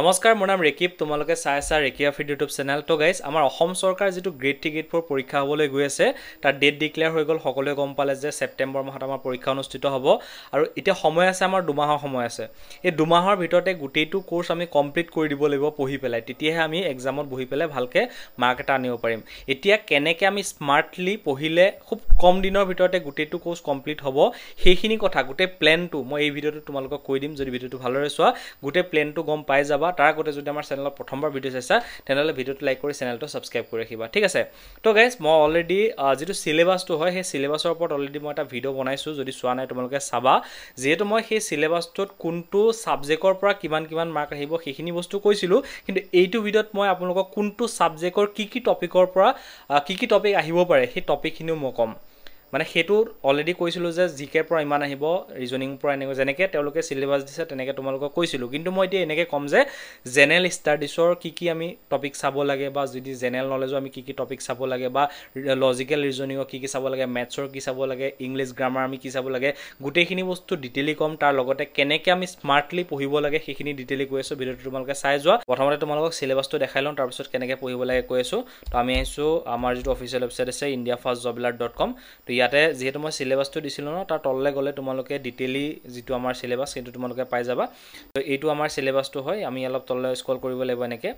নমস্কাৰ মোৰ নাম ৰেকিপ তোমালোকে চাই চা ৰেকিয়াফ ইউটিউব চেনেল ত' গাইজ আমাৰ অসম চৰকাৰ যিটো গ্ৰেড থ্ৰী গ্ৰেড ফ'ৰ পৰীক্ষা হ'বলৈ গৈ আছে তাৰ ডেট ডিক্লেয়াৰ হৈ গ'ল সকলোৱে গম পালে যে ছেপ্টেম্বৰ মাহত আমাৰ পৰীক্ষা অনুষ্ঠিত হ'ব আৰু এতিয়া সময় আছে আমাৰ দুমাহৰ সময় আছে এই দুমাহৰ ভিতৰতে গোটেইটো কৰ্চ আমি কমপ্লিট কৰি দিব লাগিব পঢ়ি পেলাই তেতিয়াহে আমি এক্সামত বহি পেলাই ভালকৈ মাৰ্ক এটা আনিব পাৰিম এতিয়া কেনেকৈ আমি স্মাৰ্টলি পঢ়িলে খুব কম দিনৰ ভিতৰতে গোটেইটো কৰ্চ কমপ্লিট হ'ব সেইখিনি কথা গোটেই প্লেনটো মই এই ভিডিঅ'টো তোমালোকক কৈ দিম যদি ভিডিঅ'টো ভালদৰে চোৱা গোটেই প্লেনটো গম পাই যাবা বা তাৰ আগতে যদি আমাৰ চেনেলত প্ৰথমবাৰ ভিডিঅ' চাইছা তেনেহ'লে ভিডিঅ'টো লাইক কৰি চেনেলটো ছাবস্ক্ৰাইব কৰি ৰাখিবা ঠিক আছে তো গাইজ মই অলৰেডি যিটো চিলেবাছটো হয় সেই চিলেবাছৰ ওপৰত অলৰেডি মই এটা ভিডিঅ' বনাইছোঁ যদি চোৱা নাই তোমালোকে চাবা যিহেতু মই সেই চিলেবাছটোত কোনটো ছাবজেক্টৰ পৰা কিমান কিমান মাৰ্ক আহিব সেইখিনি বস্তু কৈছিলোঁ কিন্তু এইটো ভিডিঅ'ত মই আপোনালোকক কোনটো ছাবজেক্টৰ কি কি টপিকৰ পৰা কি কি টপিক আহিব পাৰে সেই টপিকখিনিও মই ক'ম মানে সেইটো অলৰেডি কৈছিলোঁ যে জি কেৰ পৰা ইমান আহিব ৰিজনিং পৰা এনেকৈ যেনেকৈ তেওঁলোকে চিলেবাছ দিছে তেনেকৈ তোমালোকক কৈছিলোঁ কিন্তু মই এতিয়া এনেকৈ ক'ম যে জেনেৰেল ষ্টাডিছৰ কি কি আমি টপিক চাব লাগে বা যদি জেনেৰেল নলেজৰ আমি কি কি টপিক চাব লাগে বা লজিকেল ৰিজনিঙৰ কি কি চাব লাগে মেথছৰ কি চাব লাগে ইংলিছ গ্ৰামাৰ আমি কি চাব লাগে গোটেইখিনি বস্তু ডিটেইলি ক'ম তাৰ লগতে কেনেকৈ আমি স্মাৰ্টলি পঢ়িব লাগে সেইখিনি ডিটেইলি কৈ আছোঁ ভিডিঅ'টো তোমালোকে চাই যোৱা প্ৰথমতে তোমালোকক চিলেবাছটো দেখাই লওঁ তাৰপিছত কেনেকৈ পঢ়িব লাগে কৈ আছোঁ তো আমি আহিছোঁ আমাৰ যিটো অফিচিয়েল ৱেবছাইট আছে ইণ্ডিয়া ফাৰ্ষ্ট জব লাৰ ডট কম তো ইয়াতে যিহেতু মই চিলেবাছটো দিছিলোঁ ন তাৰ তললৈ গ'লে তোমালোকে ডিটেইলি যিটো আমাৰ চিলেবাছ সেইটো তোমালোকে পাই যাবা তো এইটো আমাৰ চিলেবাছটো হয় আমি অলপ তললৈ স্কল কৰিব লাগিব এনেকৈ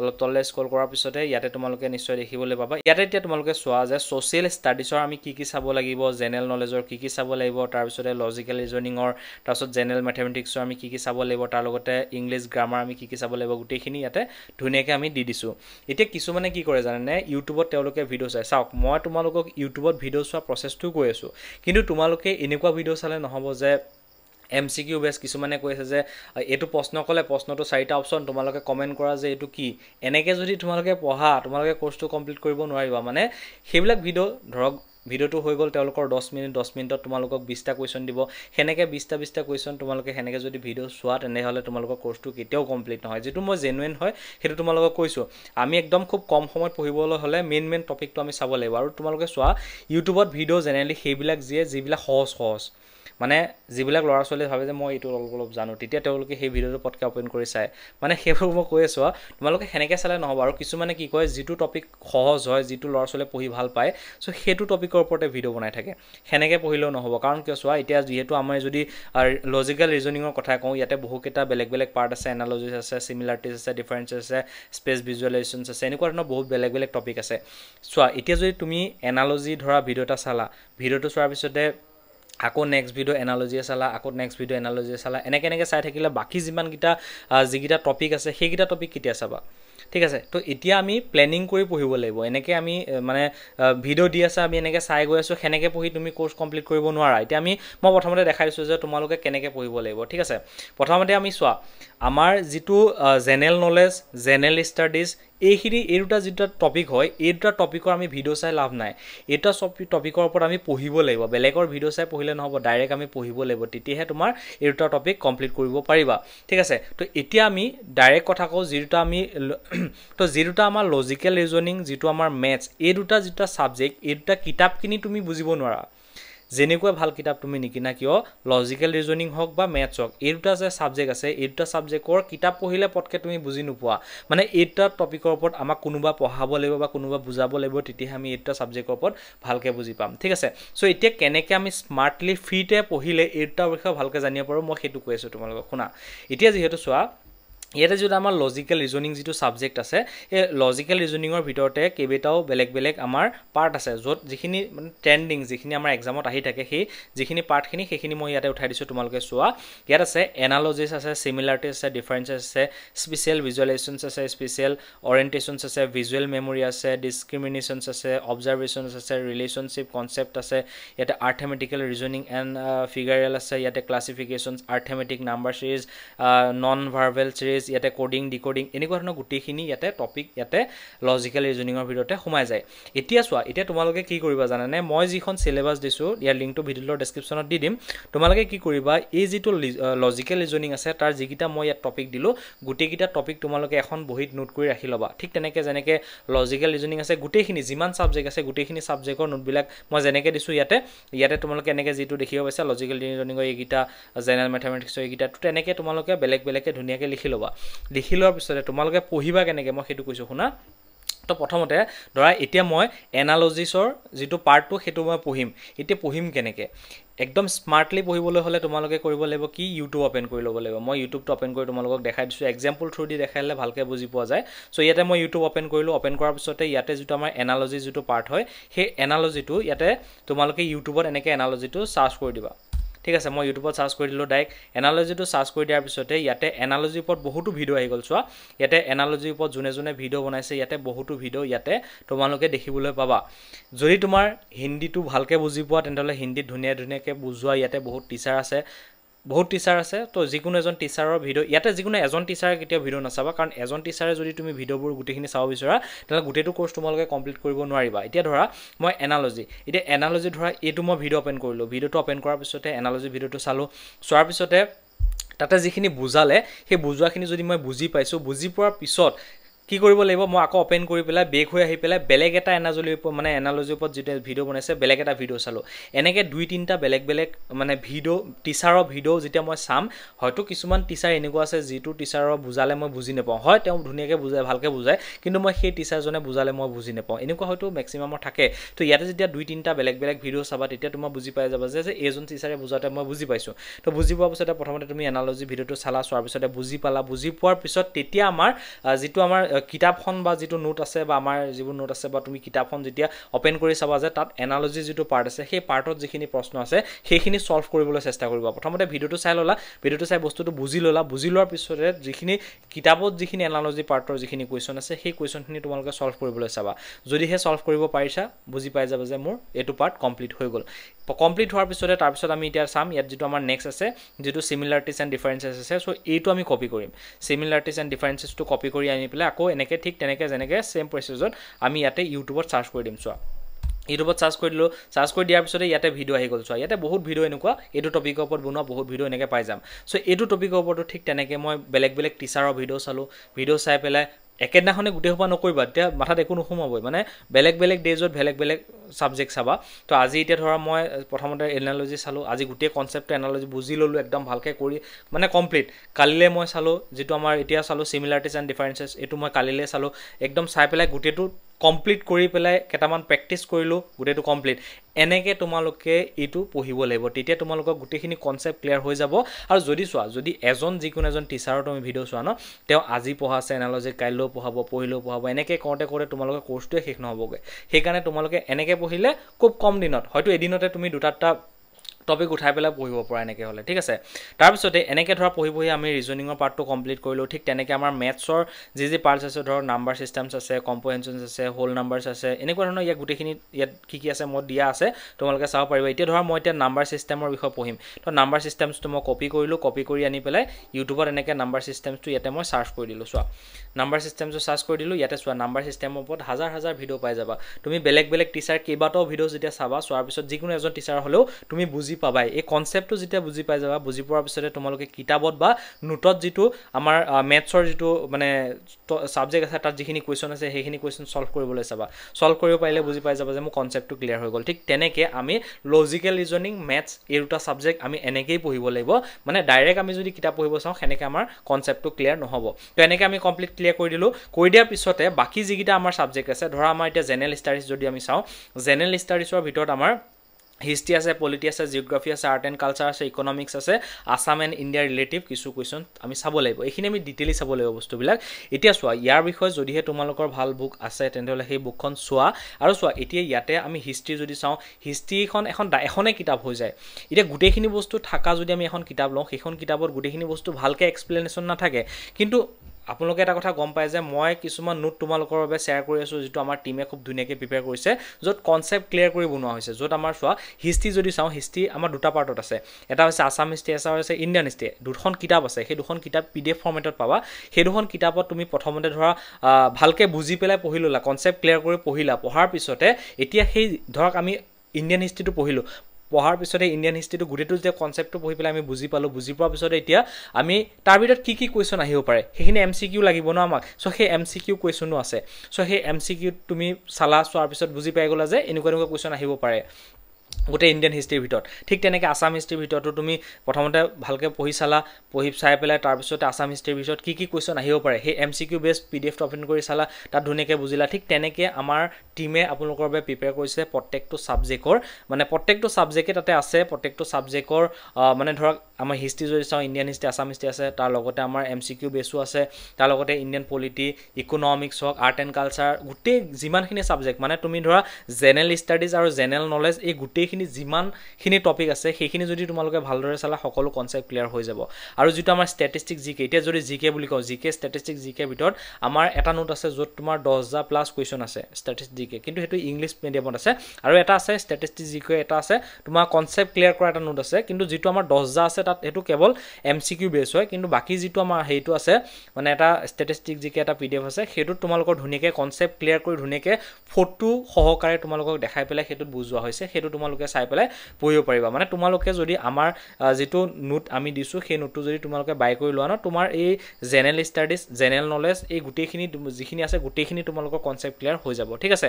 অলপ তললৈ স্কল কৰাৰ পিছতে ইয়াতে তোমালোকে নিশ্চয় দেখিবলৈ পাবা ইয়াতে এতিয়া তোমালোকে চোৱা যে ছ'চিয়েল ষ্টাডিজৰ আমি কি কি চাব লাগিব জেনেৰেল নলেজৰ কি কি চাব লাগিব তাৰপিছতে লজিকেল ৰিজনিঙৰ তাৰপিছত জেনেৰেল মেথেমেটিক্সৰ আমি কি কি চাব লাগিব তাৰ লগতে ইংলিছ গ্ৰামাৰ আমি কি কি চাব লাগিব গোটেইখিনি ইয়াতে ধুনীয়াকৈ আমি দি দিছোঁ এতিয়া কিছুমানে কি কৰে জানেনে ইউটিউবত তেওঁলোকে ভিডিঅ' চায় চাওক মই তোমালোকক ইউটিউবত ভিডিঅ' চোৱা প্ৰচেছটো কৈ আছোঁ কিন্তু তোমালোকে এনেকুৱা ভিডিঅ' চালে নহ'ব যে এম চি কিউ বেছ কিছুমানে কৈ আছে যে এইটো প্ৰশ্ন ক'লে প্ৰশ্নটো চাৰিটা অপশ্যন তোমালোকে কমেণ্ট কৰা যে এইটো কি এনেকৈ যদি তোমালোকে পঢ়া তোমালোকে কৰ্চটো কমপ্লিট কৰিব নোৱাৰিবা মানে সেইবিলাক ভিডিঅ' ধৰক ভিডিঅ'টো হৈ গ'ল তেওঁলোকৰ দহ মিনিট দহ মিনিটত তোমালোকক বিছটা কুৱেশ্যন দিব সেনেকৈ বিছটা বিছটা কুৱেশ্যন তোমালোকে সেনেকৈ যদি ভিডিঅ' চোৱা তেনেহ'লে তোমালোকৰ কৰ্চটো কেতিয়াও কমপ্লিট নহয় যিটো মই জেনুৱেন হয় সেইটো তোমালোকক কৈছোঁ আমি একদম খুব কম সময়ত পঢ়িবলৈ হ'লে মেইন মেইন টপিকটো আমি চাব লাগিব আৰু তোমালোকে চোৱা ইউটিউবত ভিডিঅ' জেনেৰেলি সেইবিলাক যিয়ে যিবিলাক সহজ সহজ মানে যিবিলাক ল'ৰা ছোৱালীয়ে ভাবে যে মই এইটো অলপ অলপ জানো তেতিয়া তেওঁলোকে সেই ভিডিঅ'টো পটকৈ অ'পেন কৰি চায় মানে সেইবোৰ মই কৈ আছোঁ আৰু তোমালোকে সেনেকৈ চালে নহ'ব আৰু কিছুমানে কি কয় যিটো টপিক সহজ হয় যিটো ল'ৰা ছোৱালীয়ে পঢ়ি ভাল পায় চ' সেইটো টপিকৰ ওপৰতে ভিডিঅ' বনাই থাকে সেনেকৈ পঢ়িলেও নহ'ব কাৰণ কিয় চোৱা এতিয়া যিহেতু আমাৰ যদি লজিকেল ৰিজনিঙৰ কথা কওঁ ইয়াতে বহুকেইটা বেলেগ বেলেগ পাৰ্ট আছে এনালজিছ আছে চিমিলাৰিটিছ আছে ডিফাৰেঞ্চেছ আছে স্পেচ ভিজুৱেলাইজেশ্যনছ আছে এনেকুৱা ধৰণৰ বহুত বেলেগ বেলেগ টপিক আছে চোৱা এতিয়া যদি তুমি এনালজি ধৰা ভিডিঅ' এটা চালা ভিডিঅ'টো চোৱাৰ পিছতে আকৌ নেক্সট ভিডিঅ' এনালজি চালা আকৌ নেক্সট ভিডিঅ' এনালজি চালা এনেকৈ এনেকৈ চাই থাকিলে বাকী যিমানকেইটা যিকেইটা টপিক আছে সেইকেইটা টপিক কেতিয়া চাবা ঠিক আছে তো এতিয়া আমি প্লেনিং কৰি পঢ়িব লাগিব এনেকৈ আমি মানে ভিডিঅ' দি আছে আমি এনেকৈ চাই গৈ আছোঁ সেনেকৈ পঢ়ি তুমি কোৰ্চ কমপ্লিট কৰিব নোৱাৰা এতিয়া আমি মই প্ৰথমতে দেখাইছোঁ যে তোমালোকে কেনেকৈ পঢ়িব লাগিব ঠিক আছে প্ৰথমতে আমি চোৱা আমাৰ যিটো জেনেৰেল নলেজ জেনেৰেল ষ্টাডিজ এইখিনি এই দুটা যিটা টপিক হয় এই দুটা টপিকৰ আমি ভিডিঅ' চাই লাভ নাই এইটা চপি টপিকৰ ওপৰত আমি পঢ়িব লাগিব বেলেগৰ ভিডিঅ' চাই পঢ়িলে নহ'ব ডাইৰেক্ট আমি পঢ়িব লাগিব তেতিয়াহে তোমাৰ এই দুটা টপিক কমপ্লিট কৰিব পাৰিবা ঠিক আছে তো এতিয়া আমি ডাইৰেক্ট কথা কওঁ যি দুটা আমি তো যি দুটা আমাৰ লজিকেল ৰিজনিং যিটো আমাৰ মেথছ এই দুটা যিটো ছাবজেক্ট এই দুটা কিতাপখিনি তুমি বুজিব নোৱাৰা যেনেকুৱা ভাল কিতাপ তুমি নিকিনা কিয় লজিকেল ৰিজনিং হওক বা মেথছ হওক এই দুটা যে ছাবজেক্ট আছে এই দুটা ছাবজেক্টৰ কিতাপ পঢ়িলে পটকৈ তুমি বুজি নোপোৱা মানে এই দুটা টপিকৰ ওপৰত আমাক কোনোবা পঢ়াব লাগিব বা কোনোবা বুজাব লাগিব তেতিয়াহে আমি এই দুটা ছাবজেক্টৰ ওপৰত ভালকৈ বুজি পাম ঠিক আছে চ' এতিয়া কেনেকৈ আমি স্মাৰ্টলি ফ্ৰীতে পঢ়িলে এই দুটা বিষয়ে ভালকৈ জানিব পাৰোঁ মই সেইটো কৈ আছোঁ তোমালোকক শুনা এতিয়া যিহেতু চোৱা ইয়াতে যিটো আমাৰ লজিকেল ৰিজনিং যিটো ছাবজেক্ট আছে সেই লজিকেল ৰিজনিঙৰ ভিতৰতে কেইবাটাও বেলেগ বেলেগ আমাৰ পাৰ্ট আছে য'ত যিখিনি মানে ট্ৰেণ্ডিং যিখিনি আমাৰ এক্সামত আহি থাকে সেই যিখিনি পাৰ্টখিনি সেইখিনি মই ইয়াতে উঠাই দিছোঁ তোমালোকে চোৱা ইয়াত আছে এনালজিছ আছে চিমিলাৰিটিছ আছে ডিফাৰেঞ্চেছ আছে স্পেচিয়েল ভিজুৱেলাইজেশ্যনছ আছে স্পেচিয়েল অৰিয়েণ্টেশ্যনছ আছে ভিজুৱেল মেমৰি আছে ডিছক্ৰিমিনেশ্যনছ আছে অবজাৰ্ভেশ্যনছ আছে ৰিলেশ্যনশ্বিপ কনচেপ্ট আছে ইয়াতে আৰ্থেমেটিকেল ৰিজনিং এণ্ড ফিগাৰিয়েল আছে ইয়াতে classifications arithmetic number series non verbal series language ইয়াতে কোডিং ডিকোডিং এনেকুৱা ধৰণৰ গোটেইখিনি ইয়াতে টপিক ইয়াতে লজিকেল ৰিজনিঙৰ ভিতৰতে সোমাই যায় এতিয়া চোৱা এতিয়া তোমালোকে কি কৰিবা জানানে মই যিখন চিলেবাছ দিছোঁ ইয়াৰ লিংকটো ভিডিঅ'ৰ ডেছক্ৰিপশ্যনত দি দিম তোমালোকে কি কৰিবা এই যিটো লজিকেল ৰিজনিং আছে তাৰ যিকেইটা মই ইয়াত টপিক দিলোঁ গোটেইকেইটা টপিক তোমালোকে এখন বহীত নোট কৰি ৰাখি ল'বা ঠিক তেনেকৈ যেনেকৈ লজিকেল ৰিজনিং আছে গোটেইখিনি যিমান ছাবজেক্ট আছে গোটেইখিনি ছাবজেক্টৰ নোটবিলাক মই যেনেকৈ দিছোঁ ইয়াতে ইয়াতে তোমালোকে এনেকৈ যিটো দেখিব পাইছা লজিকেল ৰিজনিঙৰ এইকেইটা জেনেৰেল মেথমেটিক্সৰ এইকেইটা তো তেনেকৈ তোমালোকে বেলেগ বেলেগকৈ ধুনীয়াকৈ লিখি ল'বা ল'বা লিখি লোৱাৰ পিছতে তোমালোকে পঢ়িবা কেনেকৈ মই সেইটো কৈছোঁ শুনা তো প্ৰথমতে ধৰা এতিয়া মই এনালজিছৰ যিটো পাৰ্টটো সেইটো মই পঢ়িম এতিয়া পঢ়িম কেনেকৈ একদম স্মাৰ্টলি পঢ়িবলৈ হ'লে তোমালোকে কৰিব লাগিব কি ইউটিউব অ'পেন কৰি ল'ব লাগিব মই ইউটিউবটো অ'পেন কৰি তোমালোকক দেখাই দিছোঁ এক্সাম্পল থ্ৰু দি দেখাই দিলে ভালকৈ বুজি পোৱা যায় চ' ইয়াতে মই ইউটিউব অ'পেন কৰিলোঁ অ'পেন কৰাৰ পিছতে ইয়াতে যিটো আমাৰ এনালজি যিটো পাৰ্ট হয় সেই এনালজিটো ইয়াতে তোমালোকে ইউটিউবত এনেকৈ এনালজিটো চাৰ্চ কৰি দিবা ঠিক আছে মই ইউটিউবত চাৰ্চ কৰি দিলোঁ ডাইৰেক্ট এনালজিটো চাৰ্চ কৰি দিয়াৰ পিছতে ইয়াতে এনালজিৰ ওপৰত বহুতো ভিডিঅ' আহি গ'ল চোৱা ইয়াতে এনালজিৰ ওপৰত যোনে যোনে ভিডিঅ' বনাইছে ইয়াতে বহুতো ভিডিঅ' ইয়াতে তোমালোকে দেখিবলৈ পাবা যদি তোমাৰ হিন্দীটো ভালকৈ বুজি পোৱা তেনেহ'লে হিন্দীত ধুনীয়া ধুনীয়াকৈ বুজোৱা ইয়াতে বহুত টিচাৰ আছে বহুত টিচাৰ আছে তো যিকোনো এজন টিচাৰৰ ভিডিঅ' ইয়াতে যিকোনো এজন টিচাৰে কেতিয়াও ভিডিঅ' নাচাবা কাৰণ এজন টিচাৰে যদি তুমি ভিডিঅ'বোৰ গোটেইখিনি চাব বিচৰা তেনেহ'লে গোটেইটো কৰ্চ তোমালোকে কমপ্লিট কৰিব নোৱাৰিবা এতিয়া ধৰা মই এনালজি এতিয়া এনালজি ধৰা এইটো মই ভিডিঅ' অ'পেন কৰিলোঁ ভিডিঅ'টো অ'পেন কৰাৰ পিছতে এনালজি ভিডিঅ'টো চালোঁ চোৱাৰ পিছতে তাতে যিখিনি বুজালে সেই বুজোৱাখিনি যদি মই বুজি পাইছোঁ বুজি পোৱাৰ পিছত কি কৰিব লাগিব মই আকৌ অপেন কৰি পেলাই বেগ হৈ আহি পেলাই বেলেগ এটা এনাজলীৰ ওপৰত মানে এনালজিৰ ওপৰত যিটো ভিডিঅ' বনাইছে বেলেগ এটা ভিডিঅ' চালোঁ এনেকৈ দুই তিনিটা বেলেগ বেলেগ মানে ভিডিঅ' টিচাৰৰ ভিডিঅ' যেতিয়া মই চাম হয়তো কিছুমান টিচাৰ এনেকুৱা আছে যিটো টিচাৰৰ বুজালে মই বুজি নাপাওঁ হয় তেওঁ ধুনীয়াকৈ বুজাই ভালকৈ বুজায় কিন্তু মই সেই টিচাৰজনে বুজালে মই বুজি নাপাওঁ এনেকুৱা হয়তো মেক্সিমামৰ থাকে তো ইয়াতে যেতিয়া দুই তিনিটা বেলেগ বেলেগ ভিডিঅ' চাবা তেতিয়া তোমাৰ বুজি পাই যাবা যে এইজন টিচাৰে বুজাওঁতে মই বুজি পাইছোঁ তো বুজি পোৱাৰ পিছতে প্ৰথমতে তুমি এনালজি ভিডিঅ'টো চালা চোৱাৰ পিছতে বুজি পালা বুজি পোৱাৰ পিছত তেতিয়া আমাৰ যিটো আমাৰ কিতাপখন বা যিটো নোট আছে বা আমাৰ যিবোৰ নোট আছে বা তুমি কিতাপখন যেতিয়া অ'পেন কৰি চাবা যে তাত এনালজি যিটো পাৰ্ট আছে সেই পাৰ্টত যিখিনি প্ৰশ্ন আছে সেইখিনি চল্ভ কৰিবলৈ চেষ্টা কৰিবা প্ৰথমতে ভিডিঅ'টো চাই ল'লা ভিডিঅ'টো চাই বস্তুটো বুজি ল'লা বুজি লোৱাৰ পিছতে যিখিনি কিতাপত যিখিনি এনালজি পাৰ্টৰ যিখিনি কুৱেশ্যন আছে সেই কুৱেশ্যনখিনি তোমালোকে ছল্ভ কৰিবলৈ চাবা যদিহে ছল্ভ কৰিব পাৰিছা বুজি পাই যাবা যে মোৰ এইটো পাৰ্ট কমপ্লিট হৈ গ'ল কমপ্লিট হোৱাৰ পিছতে তাৰপিছত আমি এতিয়া চাম ইয়াত যিটো আমাৰ নেক্সট আছে যিটো ছিমিলাৰিটিছ এণ্ড ডিফাৰেঞ্চেছ আছে চ' এইটো আমি কপি কৰিম ছিমিলাৰিটিছ এণ্ড ডিফাৰেঞ্চেছটো কপি কৰি আনি পেলাই আকৌ এনেকৈ ঠিক তেনেকৈ যেনেকৈ ছেম প্ৰচেছত আমি ইয়াতে ইউটিউবত চাৰ্চ কৰি দিম চোৱা ইউটিউবত চাৰ্চ কৰি দিলোঁ চাৰ্চ কৰি দিয়াৰ পিছতে ইয়াতে ভিডিঅ' আহি গ'ল চোৱা ইয়াতে বহুত ভিডিঅ' এনেকুৱা এইটো টপিকৰ ওপৰত বনোৱা বহুত ভিডিঅ' এনেকৈ পাই যাম চ' এইটো টপিকৰ ওপৰতো ঠিক তেনেকৈ মই বেলেগ বেলেগ টিচাৰৰ ভিডিঅ' চালোঁ ভিডিঅ' চাই পেলাই একেদিনাখনে গোটেই গোটেইসোপা নকৰিবা তেতিয়া মাথাত একো নোসোমাবই মানে বেলেগ বেলেগ ডেজত বেলেগ বেলেগ ছাবজেক্ট চাবা তো আজি এতিয়া ধৰা মই প্ৰথমতে এনালজি চালোঁ আজি গোটেই কনচেপ্টটো এনালজি বুজি ল'লোঁ একদম ভালকৈ কৰি মানে কমপ্লিট কালিলৈ মই চালোঁ যিটো আমাৰ এতিয়া চালোঁ ছিমিলাৰিটিজ এণ্ড ডিফাৰেঞ্চেছ এইটো মই কালিলৈ চালোঁ একদম চাই পেলাই গোটেইটো কমপ্লিট কৰি পেলাই কেইটামান প্ৰেক্টিচ কৰিলোঁ গোটেইটো কমপ্লিট এনেকৈ তোমালোকে এইটো পঢ়িব লাগিব তেতিয়া তোমালোকৰ গোটেইখিনি কনচেপ্ট ক্লিয়াৰ হৈ যাব আৰু যদি চোৱা যদি এজন যিকোনো এজন টিচাৰৰ তুমি ভিডিঅ' চোৱা ন তেওঁ আজি পঢ়া আছে চেনেলজি কাইলৈও পঢ়াব পঢ়িলেও পঢ়াব এনেকৈ কওঁতে কওঁতে তোমালোকে কৰ্চটোৱে শেষ নহ'বগৈ সেইকাৰণে তোমালোকে এনেকৈ পঢ়িলে খুব কম দিনত হয়তো এদিনতে তুমি দুটা টপিক উঠাই পেলাই পঢ়িব পৰা এনেকৈ হ'লে ঠিক আছে তাৰপিছতে এনেকৈ ধৰা পঢ়ি পঢ়ি আমি ৰিজনিঙৰ পাৰ্টটো কমপ্লিট কৰিলোঁ ঠিক তেনেকৈ আমাৰ মেথছৰ যি যি পাৰ্টছ আছে ধৰক নাম্বাৰ ছিষ্টেমছ আছে কম্পেনশ্যনছ আছে হোল নাম্বাৰছ আছে এনেকুৱা ধৰণৰ ইয়াত গোটেইখিনি ইয়াত কি কি আছে মই দিয়া আছে তোমালোকে চাব পাৰিবা এতিয়া ধৰা মই এতিয়া নাম্বাৰ ছিষ্টেমৰ বিষয়ে পঢ়িম তো নাম্বাৰ ছিষ্টেমছটো মই কপি কৰিলোঁ কপি কৰি আনি পেলাই ইউটিউবত এনেকৈ নাম্বাৰ ছিষ্টেমছটো ইয়াতে মই ছাৰ্চ কৰি দিলোঁ চোৱা নাম্বাৰ ছিষ্টেমছটো ছাৰ্চ কৰি দিলোঁ ইয়াতে চোৱা নাম্বাৰ ছিষ্টেমৰ ওপৰত হাজাৰ হাজাৰ ভিডিঅ' পাই যাবা তুমি বেলেগ বেলেগ টিচাৰ কেইবাটাও ভিডিঅ' যেতিয়া চাবা চোৱাৰ পিছত যিকোনো এজন টিচাৰ হ'লেও তুমি বুজি পাবাই এই কনচেপ্টটো যেতিয়া বুজি পাই যাবা বুজি পোৱাৰ পিছতে তোমালোকে কিতাপত বা নোটত যিটো আমাৰ মেথছৰ যিটো মানে ছাবজেক্ট আছে তাত যিখিনি কুৱেশ্যন আছে সেইখিনি কুৱেশ্যন ছল্ভ কৰিবলৈ চাবা ছল্ভ কৰিব পাৰিলে বুজি পাই যাবা যে মোৰ কনচেপ্টটো ক্লিয়াৰ হৈ গ'ল ঠিক তেনেকৈ আমি লজিকেল ৰিজনিং মেথছ এই দুটা ছাবজেক্ট আমি এনেকেই পঢ়িব লাগিব মানে ডাইৰেক্ট আমি যদি কিতাপ পঢ়িব চাওঁ সেনেকৈ আমাৰ কনচেপ্টটো ক্লিয়াৰ নহ'ব তো এনেকৈ আমি কমপ্লিট ক্লিয়াৰ কৰি দিলোঁ কৰি দিয়াৰ পিছতে বাকী যিকেইটা আমাৰ ছাবজেক্ট আছে ধৰা আমাৰ এতিয়া জেনেৰেল ষ্টাডিজ যদি আমি চাওঁ জেনেৰেল ষ্টাডিজৰ ভিতৰত আমাৰ হিষ্ট্ৰী আছে পলিটি আছে জিঅ'গ্ৰাফী আছে আৰ্ট এণ্ড কালচাৰ আছে ইকনমিক্স আছে আছাম এণ্ড ইণ্ডিয়াৰ ৰিলেটিভ কিছু কুৱেশ্যন আমি চাব লাগিব এইখিনি আমি ডিটেইলি চাব লাগিব বস্তুবিলাক এতিয়া চোৱা ইয়াৰ বিষয়ে যদিহে তোমালোকৰ ভাল বুক আছে তেনেহ'লে সেই বুকখন চোৱা আৰু চোৱা এতিয়া ইয়াতে আমি হিষ্ট্ৰি যদি চাওঁ হিষ্ট্ৰিখন এখন এখনে কিতাপ হৈ যায় এতিয়া গোটেইখিনি বস্তু থকা যদি আমি এখন কিতাপ লওঁ সেইখন কিতাপত গোটেইখিনি বস্তু ভালকৈ এক্সপ্লেনেশ্যন নাথাকে কিন্তু আপোনালোকে এটা কথা গম পায় যে মই কিছুমান নোট তোমালোকৰ বাবে শ্বেয়াৰ কৰি আছোঁ যিটো আমাৰ টীমে খুব ধুনীয়াকৈ প্ৰিপেয়াৰ কৰিছে য'ত কনচেপ্ট ক্লিয়াৰ কৰি বনোৱা হৈছে য'ত আমাৰ চোৱা হিষ্ট্ৰী যদি চাওঁ হিষ্ট্ৰী আমাৰ দুটা পাৰ্টত আছে এটা হৈছে আছাম হিষ্ট্ৰী এটা হৈছে ইণ্ডিয়ান হিষ্ট্ৰী দুখন কিতাপ আছে সেই দুখন কিতাপ পি ডি এফ ফৰ্মেটত পাবা সেই দুখন কিতাপত তুমি প্ৰথমতে ধৰা ভালকৈ বুজি পেলাই পঢ়ি ল'লা কনচেপ্ট ক্লিয়াৰ কৰি পঢ়িলা পঢ়াৰ পিছতে এতিয়া সেই ধৰক আমি ইণ্ডিয়ান হিষ্ট্ৰীটো পঢ়িলোঁ পঢ়াৰ পিছতে ইণ্ডিয়ান হিষ্ট্ৰীটো গোটেইটো যেতিয়া কনচেপ্টটো পঢ়ি পেলাই আমি বুজি পালোঁ বুজি পোৱাৰ পিছতে এতিয়া আমি তাৰ ভিতৰত কি কি কুৱেশ্যন আহিব পাৰে সেইখিনি এম চি কিউ লাগিব ন আমাক চ' সেই এম চি কিউ কুৱেশ্যনো আছে চ' সেই এম চি কিউত তুমি চালা চোৱাৰ পিছত বুজি পাই গ'লা যে এনেকুৱা এনেকুৱা কুৱেশ্যন আহিব পাৰে গোটেই ইণ্ডিয়ান হিষ্ট্ৰীৰ ভিতৰত ঠিক তেনেকৈ আছাম হিষ্ট্ৰীৰ ভিতৰতো তুমি প্ৰথমতে ভালকৈ পঢ়ি চালা পঢ়ি চাই পেলাই তাৰপিছতে আছাম হিষ্ট্ৰীৰ ভিতৰত কি কি কুৱেশ্যন আহিব পাৰে সেই M C Q based P D F open কৰি চালা তাত ধুনীয়াকৈ বুজিলা ঠিক তেনেকৈ আমাৰ টীমে আপোনালোকৰ বাবে প্ৰিপেয়াৰ কৰিছে প্ৰত্যেকটো ছাবজেক্টৰ মানে প্ৰত্যেকটো ছাবজেক্টে তাতে আছে প্ৰত্যেকটো ছাবজেক্টৰ মানে ধৰক আমাৰ হিষ্ট্ৰী যদি চাওঁ ইণ্ডিয়ান হিষ্ট্ৰী আছাম হিষ্ট্ৰী আছে তাৰ লগতে আমাৰ এম চি কিউ বেছো আছে তাৰ লগতে ইণ্ডিয়ান পলিটি ইকনমিক্স হওক আৰ্ট এণ্ড কালচাৰ গোটেই যিমানখিনি ছাবজেক্ট মানে তুমি ধৰা জেনেৰেল ষ্টাডিজ আৰু জেনেৰেল নলেজ এই গোটেইখিনি যিখিনি যিমানখিনি টপিক আছে সেইখিনি যদি তোমালোকে ভালদৰে চালা সকলো কনচেপ্ট ক্লিয়াৰ হৈ যাব আৰু যিটো আমাৰ ষ্টেটিষ্টিক জি কে এতিয়া যদি জি কে বুলি কওঁ জি কে ষ্টেটিষ্টিক জি কেৰ ভিতৰত আমাৰ এটা নোট আছে য'ত তোমাৰ দহটা প্লাছ কুৱেশ্যন আছে ষ্টেটিষ্টিক জি কে কিন্তু সেইটো ইংলিছ মিডিয়ামত আছে আৰু এটা আছে ষ্টেটিষ্টিক জি কে এটা আছে তোমাৰ কনচেপ্ট ক্লিয়াৰ কৰা এটা নোট আছে কিন্তু যিটো আমাৰ দহটা আছে তাত সেইটো কেৱল এম চি কিউ বেছ হয় কিন্তু বাকী যিটো আমাৰ সেইটো আছে মানে এটা ষ্টেটিষ্টিক জিকে এটা পি ডি এফ আছে সেইটোত তোমালোকৰ ধুনীয়াকৈ কনচেপ্ট ক্লিয়াৰ কৰি ধুনীয়াকৈ ফটো সহকাৰে তোমালোকক দেখাই পেলাই সেইটোত বুজোৱা হৈছে সেইটো তোমালোকে তোমালোকে চাই পেলাই পঢ়িব পাৰিবা মানে তোমালোকে যদি আমাৰ যিটো নোট আমি দিছোঁ সেই নোটটো যদি তোমালোকে বাই কৰি লোৱা ন তোমাৰ এই জেনেৰেল ষ্টাডিজ জেনেৰেল নলেজ এই গোটেইখিনি যিখিনি আছে গোটেইখিনি তোমালোকৰ কনচেপ্ট ক্লিয়াৰ হৈ যাব ঠিক আছে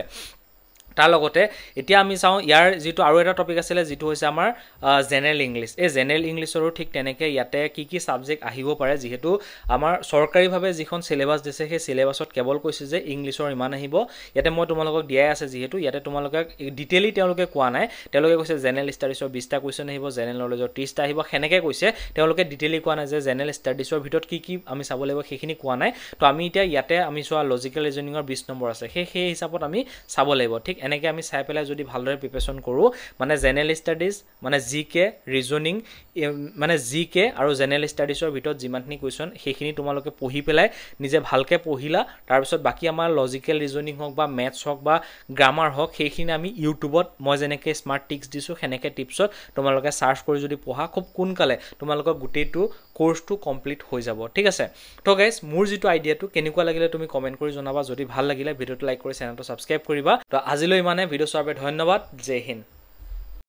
তাৰ লগতে এতিয়া আমি চাওঁ ইয়াৰ যিটো আৰু এটা টপিক আছিলে যিটো হৈছে আমাৰ জেনেৰেল ইংলিছ এই জেনেৰেল ইংলিছৰো ঠিক তেনেকৈ ইয়াতে কি কি ছাবজেক্ট আহিব পাৰে যিহেতু আমাৰ চৰকাৰীভাৱে যিখন চিলেবাছ দিছে সেই চিলেবাছত কেৱল কৈছে যে ইংলিছৰ ইমান আহিব ইয়াতে মই তোমালোকক দিয়াই আছে যিহেতু ইয়াতে তোমালোকে ডিটেইলি তেওঁলোকে কোৱা নাই তেওঁলোকে কৈছে জেনেৰেল ষ্টাডিছৰ বিছটা কুৱেশ্যন আহিব জেনেৰেল নলেজৰ ত্ৰিছটা আহিব সেনেকৈ কৈছে তেওঁলোকে ডিটেইলি কোৱা নাই যে জেনেৰেল ষ্টাডিছৰ ভিতৰত কি কি আমি চাব লাগিব সেইখিনি কোৱা নাই তো আমি এতিয়া ইয়াতে আমি চোৱা লজিকেল ৰিজনিঙৰ বিছ নম্বৰ আছে সেই সেই হিচাপত আমি চাব লাগিব ঠিক এনেকৈ আমি চাই পেলাই যদি ভালদৰে প্ৰিপেৰেশ্যন কৰোঁ মানে জেনেৰেল ষ্টাডিজ মানে জি কে ৰিজনিং মানে জি কে আৰু জেনেৰেল ষ্টাডিজৰ ভিতৰত যিমানখিনি কুৱেশ্যন সেইখিনি তোমালোকে পঢ়ি পেলাই নিজে ভালকৈ পঢ়িলা তাৰপিছত বাকী আমাৰ লজিকেল ৰিজনিং হওক বা মেথছ হওক বা গ্ৰামাৰ হওক সেইখিনি আমি ইউটিউবত মই যেনেকৈ স্মাৰ্ট টিক্স দিছোঁ সেনেকৈ টিপছত তোমালোকে চাৰ্চ কৰি যদি পঢ়া খুব সোনকালে তোমালোকৰ গোটেইটো কোৰ্চটো কমপ্লিট হৈ যাব ঠিক আছে তো গাইজ মোৰ যিটো আইডিয়াটো কেনেকুৱা লাগিলে তুমি কমেণ্ট কৰি জনাবা যদি ভাল লাগিলে ভিডিঅ'টো লাইক কৰি চেনেলটো ছাবস্ক্ৰাইব কৰিবা তো আজিলৈ লৈ মানে ভিডিঅ' চোৱাৰ বাবে ধন্যবাদ জয় হিন্দ